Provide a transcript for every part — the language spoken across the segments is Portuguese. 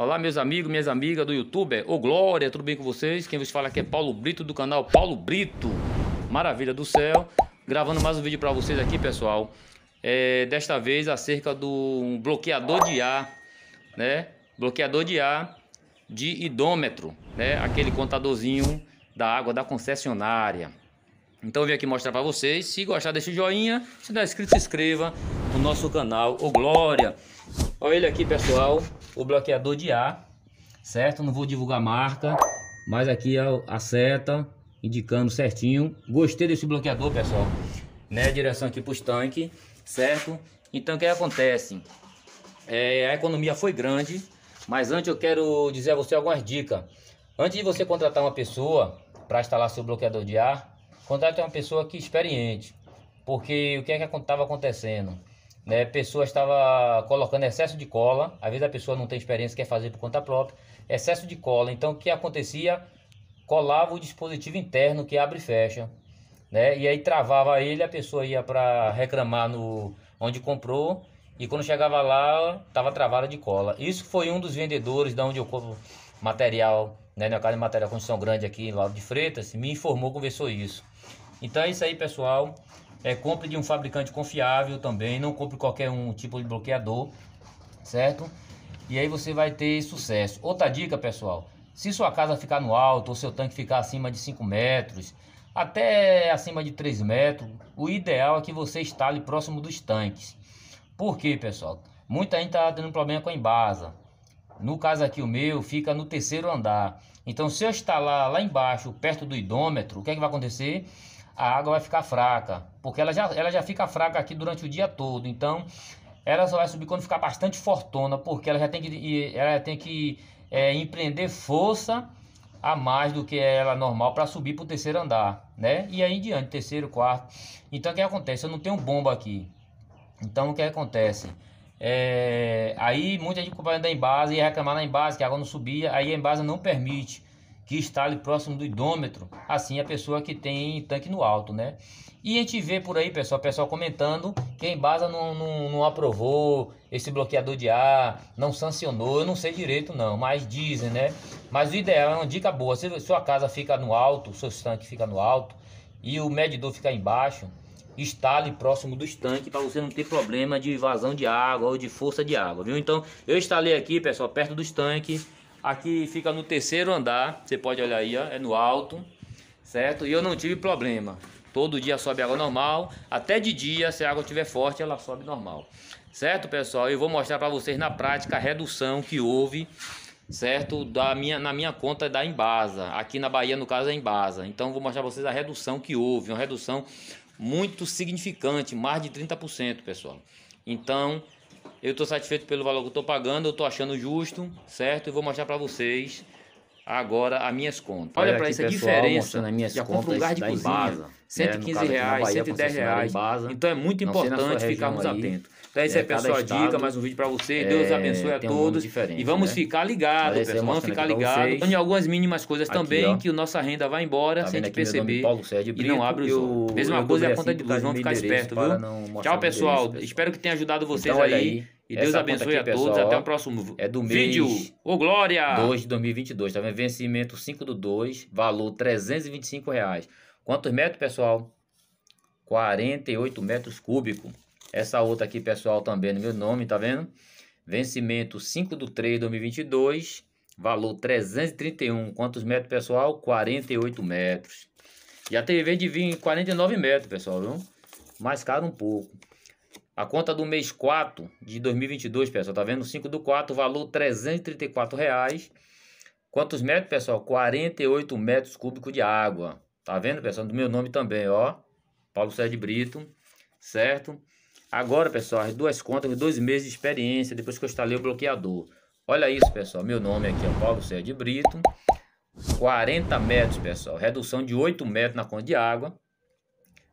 Olá, meus amigos, minhas amigas do YouTube. Ô, Glória, tudo bem com vocês? Quem vos fala aqui é Paulo Brito, do canal Paulo Brito. Maravilha do céu. Gravando mais um vídeo para vocês aqui, pessoal. É, desta vez acerca do bloqueador de ar, né? Bloqueador de ar de idômetro, né? Aquele contadorzinho da água da concessionária. Então eu vim aqui mostrar para vocês. Se gostar, deixa o joinha. Se não é inscrito, se inscreva no nosso canal. Ô Glória! Olha ele aqui, pessoal, o bloqueador de ar, certo? Não vou divulgar a marca, mas aqui é a, seta indicando certinho. Gostei desse bloqueador, pessoal, né? Direção aqui para os tanques, certo? Então, o que acontece? É, a economia foi grande, mas antes eu quero dizer a você algumas dicas. Antes de você contratar uma pessoa para instalar seu bloqueador de ar, contrate uma pessoa que experiente, porque o que é que estava acontecendo? né? Pessoa estava colocando excesso de cola, às vezes a pessoa não tem experiência, quer fazer por conta própria, excesso de cola. Então, o que acontecia? Colava o dispositivo interno que abre e fecha, né? E aí travava ele, a pessoa ia para reclamar no onde comprou e quando chegava lá, estava travada de cola. Isso foi um dos vendedores da onde eu compro material, né? Na casa de material condição grande aqui, lado de Freitas, me informou, conversou isso. Então é isso aí, pessoal. É, compre de um fabricante confiável também, não compre qualquer um tipo de bloqueador, certo? E aí você vai ter sucesso. Outra dica, pessoal, se sua casa ficar no alto ou seu tanque ficar acima de 5 metros, até acima de 3 metros, o ideal é que você instale próximo dos tanques. Por quê, pessoal? Muita gente está tendo problema com a embasa. No caso aqui, o meu fica no terceiro andar. Então, se eu instalar lá embaixo, perto do idômetro, o que, é que vai acontecer? a água vai ficar fraca, porque ela já, ela já fica fraca aqui durante o dia todo, então ela só vai subir quando ficar bastante fortona, porque ela já tem que, ela tem que é, empreender força a mais do que ela normal para subir para o terceiro andar, né? E aí em diante, terceiro, quarto. Então o que acontece? Eu não tenho bomba aqui. Então o que acontece? É... Aí muita gente andar em base e reclamar na base que a água não subia, aí a Embase não permite que está ali próximo do idômetro, assim a pessoa que tem tanque no alto, né? E a gente vê por aí, pessoal, pessoal comentando que a Embasa não, não, não, aprovou esse bloqueador de ar, não sancionou, eu não sei direito não, mas dizem, né? Mas o ideal é uma dica boa, se sua casa fica no alto, seu tanque fica no alto e o medidor fica embaixo, instale próximo dos tanques para você não ter problema de vazão de água ou de força de água, viu? Então, eu instalei aqui, pessoal, perto dos tanques, Aqui fica no terceiro andar, você pode olhar aí, ó, é no alto, certo? E eu não tive problema. Todo dia sobe água normal, até de dia, se a água estiver forte, ela sobe normal. Certo, pessoal? Eu vou mostrar para vocês na prática a redução que houve, certo? Da minha, na minha conta da Embasa. Aqui na Bahia, no caso, é Embasa. Então, vou mostrar para vocês a redução que houve. Uma redução muito significante, mais de 30%, pessoal. Então, eu estou satisfeito pelo valor que eu estou pagando, eu estou achando justo, certo? E vou mostrar para vocês agora as minhas contas. Olha, para essa diferença. na minhas já contas, compra um lugar de cozinha. Embasa, 115 é, né? reais, Bahia, 110 reais. Embasa, então é muito importante ficarmos aí, atentos. Então, essa é, é pessoal dica, mais um vídeo para você. É, Deus abençoe a todos. Um e vamos né? ficar ligados, pessoal. Vamos ficar ligados. Então, algumas mínimas coisas aqui, também, ó. que a nossa renda vai embora tá sem a gente perceber. e não abre os olhos. Mesma coisa é a conta assim de luz. Vamos ficar espertos, viu? Tchau, pessoal. Espero que tenha ajudado vocês então, aí. E Deus abençoe aqui, a todos. Pessoal, Até o próximo é do vídeo. Ô, Glória! 2 de 2022, tá vendo? Vencimento 5 do 2, valor 325 reais. Quantos metros, pessoal? 48 metros cúbicos. Essa outra aqui, pessoal, também no é meu nome, tá vendo? Vencimento 5 do 3 2022, valor 331. Quantos metros, pessoal? 48 metros. Já teve vez de vir em 49 metros, pessoal, viu? Mais caro um pouco. A conta do mês 4 de 2022, pessoal, tá vendo? 5 do 4, valor R$ reais. Quantos metros, pessoal? 48 metros cúbicos de água. Tá vendo, pessoal? Do meu nome também, ó. Paulo Sérgio Brito, certo? Agora, pessoal, as duas contas, dois meses de experiência, depois que eu instalei o bloqueador. Olha isso, pessoal. Meu nome aqui é Paulo Sérgio Brito. 40 metros, pessoal. Redução de 8 metros na conta de água.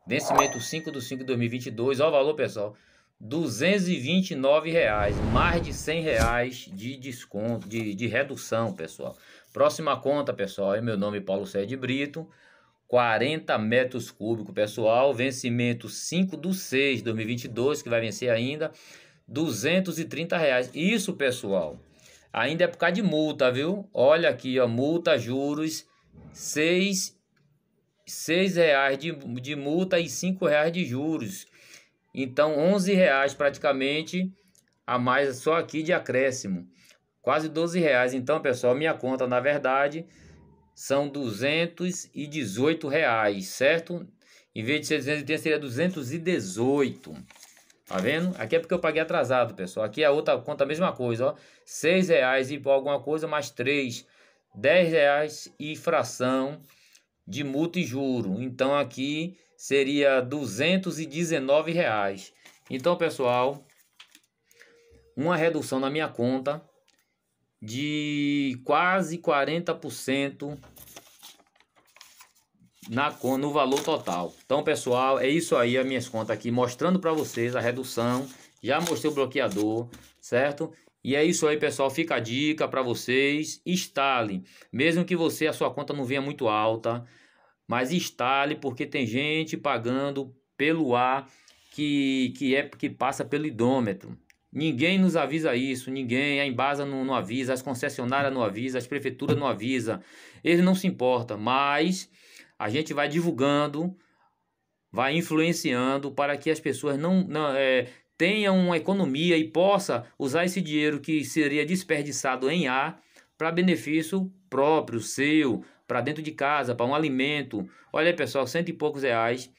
Vencimento 5 do 5 de 2022. Olha o valor, pessoal. 229 reais, mais de 100 reais de desconto, de, de redução, pessoal. Próxima conta, pessoal, é meu nome é Paulo Sérgio Brito, 40 metros cúbicos, pessoal, vencimento 5 do 6 de 2022, que vai vencer ainda, 230 reais. Isso, pessoal, ainda é por causa de multa, viu? Olha aqui, ó, multa, juros, 6 6 reais de, de multa e 5 reais de juros. Então, 11 reais praticamente a mais só aqui de acréscimo. Quase 12 reais. Então, pessoal, minha conta, na verdade, são 218 reais, certo? Em vez de ser 230, seria 218. Tá vendo? Aqui é porque eu paguei atrasado, pessoal. Aqui é a outra conta, a mesma coisa, ó. 6 reais e alguma coisa, mais 3. 10 reais e fração de multa e juro. Então aqui seria 219 reais. Então pessoal, uma redução na minha conta de quase 40% na, no valor total. Então, pessoal, é isso aí, as minhas contas aqui, mostrando para vocês a redução. Já mostrei o bloqueador, certo? E é isso aí, pessoal. Fica a dica para vocês. Instale. Mesmo que você a sua conta não venha muito alta, mas instale porque tem gente pagando pelo ar que, que é que passa pelo idômetro. Ninguém nos avisa isso, ninguém, a Embasa não, não avisa, as concessionárias não avisam, as prefeituras não avisam. Eles não se importam, mas a gente vai divulgando vai influenciando para que as pessoas não, não é, tenham uma economia e possa usar esse dinheiro que seria desperdiçado em A para benefício próprio, seu, para dentro de casa, para um alimento. Olha aí, pessoal, cento e poucos reais